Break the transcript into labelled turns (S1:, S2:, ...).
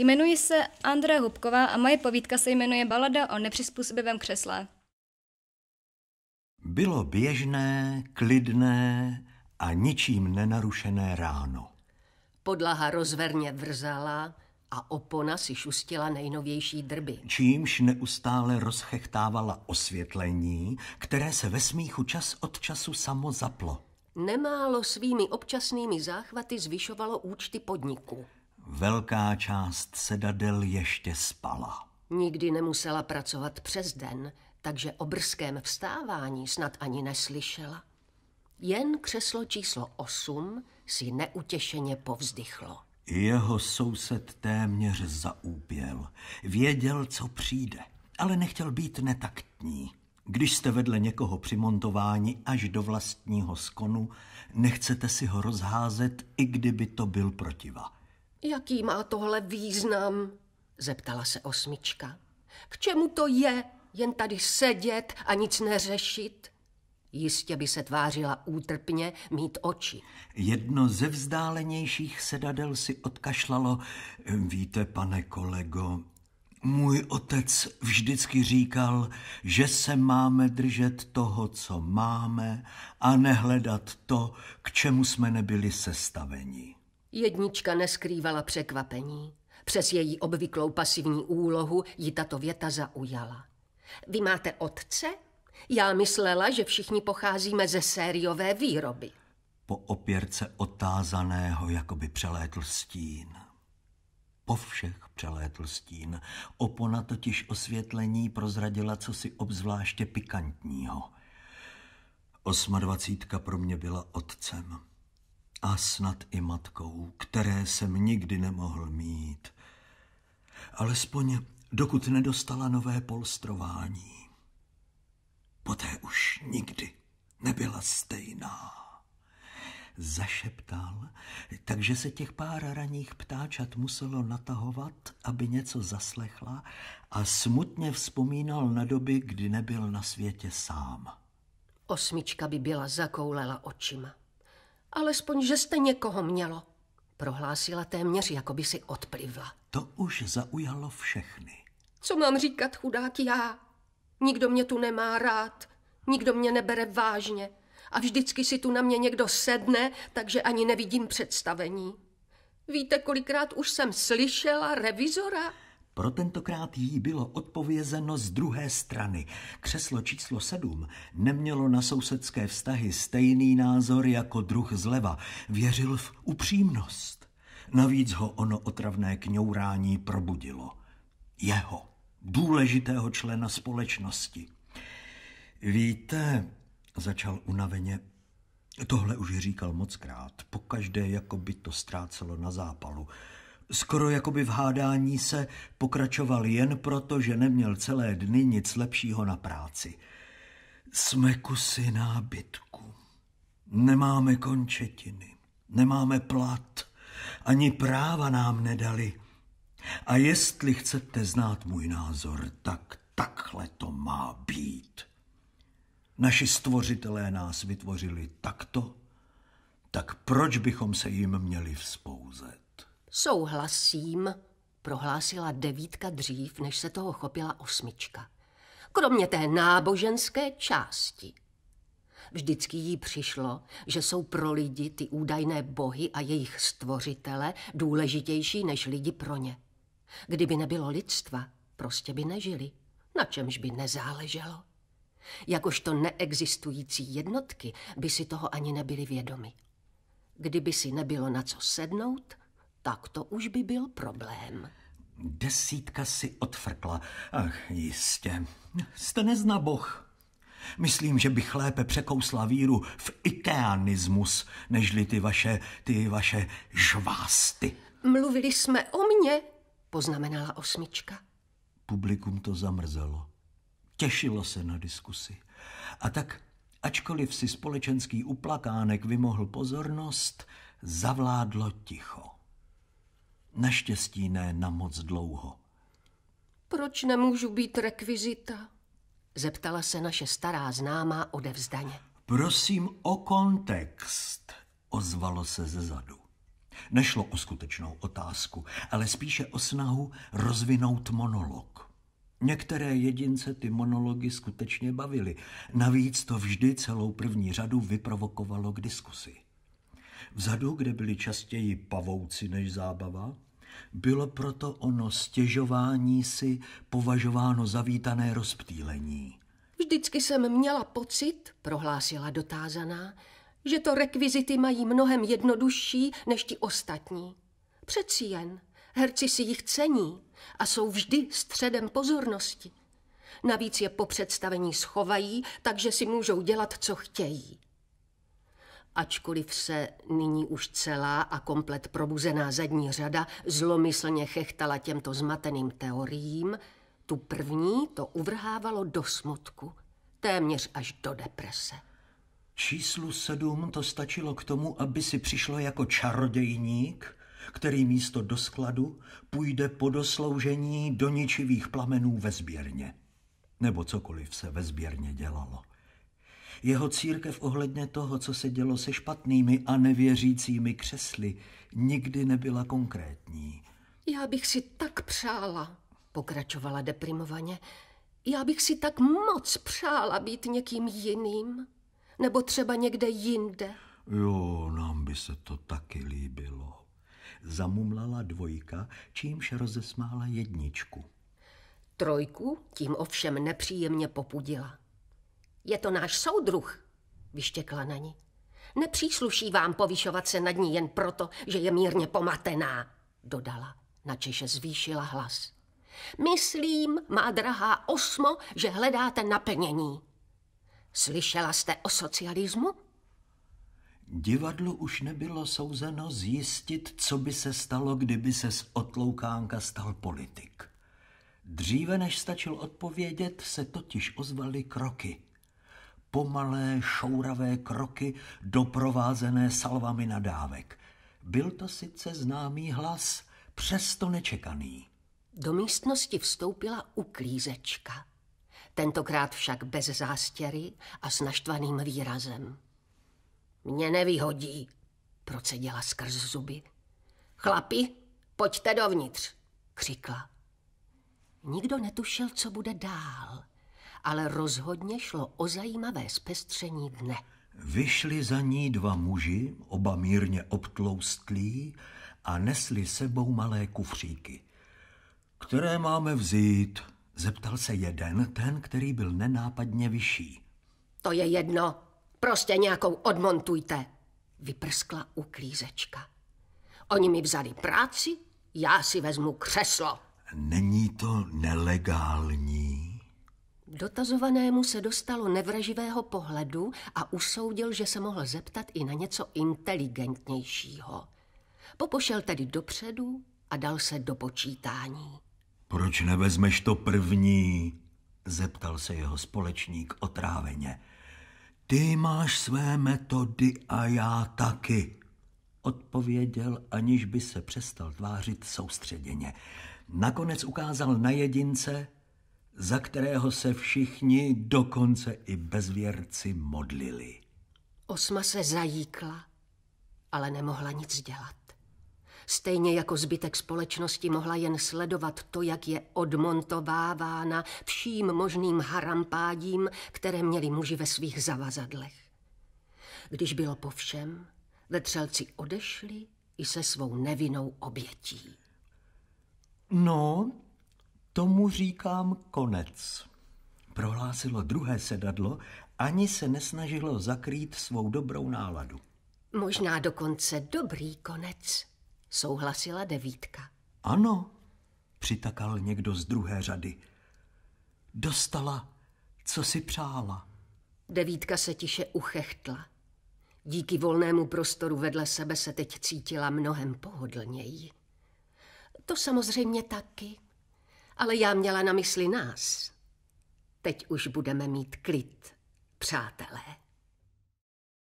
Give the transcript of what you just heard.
S1: Jmenuji se Andrea Hubková a moje povídka se jmenuje Balada o nepřizpůsobivém křesle. Bylo běžné, klidné a ničím nenarušené ráno.
S2: Podlaha rozverně vrzala a opona si šustila nejnovější drby.
S1: Čímž neustále rozchechtávala osvětlení, které se ve smíchu čas od času samo zaplo.
S2: Nemálo svými občasnými záchvaty zvyšovalo účty podniku.
S1: Velká část sedadel ještě spala.
S2: Nikdy nemusela pracovat přes den, takže o brzkém vstávání snad ani neslyšela. Jen křeslo číslo 8 si neutěšeně povzdychlo.
S1: Jeho soused téměř zaúpěl. Věděl, co přijde, ale nechtěl být netaktní. Když jste vedle někoho přimontováni až do vlastního skonu, nechcete si ho rozházet, i kdyby to byl protivák.
S2: Jaký má tohle význam? Zeptala se osmička. K čemu to je, jen tady sedět a nic neřešit? Jistě by se tvářila útrpně
S1: mít oči. Jedno ze vzdálenějších sedadel si odkašlalo. Víte, pane kolego, můj otec vždycky říkal, že se máme držet toho, co máme a nehledat to, k čemu jsme nebyli sestaveni.
S2: Jednička neskrývala překvapení. Přes její obvyklou pasivní úlohu ji tato věta zaujala. Vy máte otce? Já myslela, že všichni pocházíme ze sériové výroby.
S1: Po opěrce otázaného jakoby přelétl stín. Po všech přelétl stín. Opona totiž osvětlení prozradila cosi obzvláště pikantního. Osmadvacítka pro mě byla otcem a snad i matkou, které jsem nikdy nemohl mít. Alespoň dokud nedostala nové polstrování. Poté už nikdy nebyla stejná. Zašeptal, takže se těch pár raných ptáčat muselo natahovat, aby něco zaslechla a smutně vzpomínal na doby, kdy nebyl na světě sám.
S2: Osmička by byla zakoulela očima. Alespoň, že jste někoho mělo, prohlásila téměř, jako by si
S1: odplivla. To už zaujalo všechny.
S2: Co mám říkat, chudák já? Nikdo mě tu nemá rád, nikdo mě nebere vážně a vždycky si tu na mě někdo sedne, takže ani nevidím představení. Víte, kolikrát už jsem slyšela revizora?
S1: Pro tentokrát jí bylo odpovězeno z druhé strany. Křeslo číslo sedm nemělo na sousedské vztahy stejný názor jako druh zleva. Věřil v upřímnost. Navíc ho ono otravné kňourání probudilo. Jeho, důležitého člena společnosti. Víte, začal unaveně, tohle už říkal mockrát, pokaždé jako by to ztrácelo na zápalu. Skoro jakoby v hádání se pokračoval jen proto, že neměl celé dny nic lepšího na práci. Jsme kusy nábytku. Nemáme končetiny, nemáme plat, ani práva nám nedali. A jestli chcete znát můj názor, tak takhle to má být. Naši stvořitelé nás vytvořili takto, tak proč bychom se jim měli vzpouzet?
S2: Souhlasím, prohlásila devítka dřív, než se toho chopila osmička. Kromě té náboženské části. Vždycky jí přišlo, že jsou pro lidi ty údajné bohy a jejich stvořitele důležitější než lidi pro ně. Kdyby nebylo lidstva, prostě by nežili, na čemž by nezáleželo. Jakožto neexistující jednotky by si toho ani nebyly vědomi. Kdyby si nebylo na co sednout, tak to už by byl
S1: problém. Desítka si odfrkla. Ach, jistě. Jste boh. Myslím, že bych lépe překousla víru v ikeanismus, nežli ty vaše, ty vaše žvásty.
S2: Mluvili jsme o mně, poznamenala osmička.
S1: Publikum to zamrzelo. Těšilo se na diskusi. A tak, ačkoliv si společenský uplakánek vymohl pozornost, zavládlo ticho. Naštěstí ne na moc dlouho.
S2: Proč nemůžu být rekvizita? Zeptala se naše stará známá odevzdaně.
S1: Prosím o kontext, ozvalo se ze zadu. Nešlo o skutečnou otázku, ale spíše o snahu rozvinout monolog. Některé jedince ty monology skutečně bavily, navíc to vždy celou první řadu vyprovokovalo k diskusi. Vzadu, kde byli častěji pavouci než zábava, bylo proto ono stěžování si považováno za vítané
S2: rozptýlení. Vždycky jsem měla pocit, prohlásila dotázaná, že to rekvizity mají mnohem jednodušší než ti ostatní. Přeci jen, herci si jich cení a jsou vždy středem pozornosti. Navíc je po představení schovají, takže si můžou dělat, co chtějí ačkoliv se nyní už celá a komplet probuzená zadní řada zlomyslně chechtala těmto zmateným teoriím, tu první to uvrhávalo do smutku, téměř až do deprese.
S1: Číslu sedm to stačilo k tomu, aby si přišlo jako čarodějník, který místo do skladu půjde po dosloužení do ničivých plamenů ve sběrně. Nebo cokoliv se ve sběrně dělalo. Jeho církev ohledně toho, co se dělo se špatnými a nevěřícími křesly, nikdy nebyla konkrétní.
S2: Já bych si tak přála, pokračovala deprimovaně. Já bych si tak moc přála být někým jiným, nebo třeba někde jinde.
S1: Jo, nám by se to taky líbilo. Zamumlala dvojka, čímž rozesmála jedničku.
S2: Trojku tím ovšem nepříjemně popudila. Je to náš soudruh, vyštěkla na ní. Nepřísluší vám povyšovat se nad ní jen proto, že je mírně pomatená, dodala. Na Češe zvýšila hlas. Myslím, má drahá Osmo, že hledáte naplnění. Slyšela jste o socialismu?
S1: Divadlo už nebylo souzeno zjistit, co by se stalo, kdyby se z otloukánka stal politik. Dříve, než stačil odpovědět, se totiž ozvaly kroky – pomalé, šouravé kroky doprovázené salvami nadávek. Byl to sice známý hlas, přesto nečekaný. Do místnosti vstoupila uklízečka.
S2: Tentokrát však bez zástěry a s naštvaným výrazem. Mě nevyhodí, procedila skrz zuby. Chlapi, pojďte dovnitř, křikla. Nikdo netušil, co bude dál – ale rozhodně šlo o zajímavé zpestření dne.
S1: Vyšli za ní dva muži, oba mírně obtloustlí, a nesli sebou malé kufříky. Které máme vzít? Zeptal se jeden, ten, který byl nenápadně vyšší.
S2: To je jedno. Prostě nějakou odmontujte. Vyprskla uklízečka. Oni mi vzali práci, já si vezmu křeslo.
S1: Není to nelegální?
S2: Dotazovanému se dostalo nevraživého pohledu a usoudil, že se mohl zeptat i na něco inteligentnějšího. Popošel tedy dopředu a dal se do počítání.
S1: Proč nevezmeš to první? Zeptal se jeho společník otráveně. Ty máš své metody a já taky, odpověděl, aniž by se přestal tvářit soustředěně. Nakonec ukázal na jedince, za kterého se všichni, dokonce i bezvěrci, modlili.
S2: Osma se zajíkla, ale nemohla nic dělat. Stejně jako zbytek společnosti mohla jen sledovat to, jak je odmontovávána vším možným harampádím, které měli muži ve svých zavazadlech. Když bylo po všem, vetřelci odešli i se svou nevinou obětí.
S1: No, Tomu říkám konec, prohlásilo druhé sedadlo, ani se nesnažilo zakrýt svou dobrou náladu.
S2: Možná dokonce dobrý konec, souhlasila devítka.
S1: Ano, přitakal někdo z druhé řady. Dostala, co si přála.
S2: Devítka se tiše uchechtla. Díky volnému prostoru vedle sebe se teď cítila mnohem pohodlněji. To samozřejmě taky, ale já měla na mysli nás. Teď už budeme mít klid, přátelé.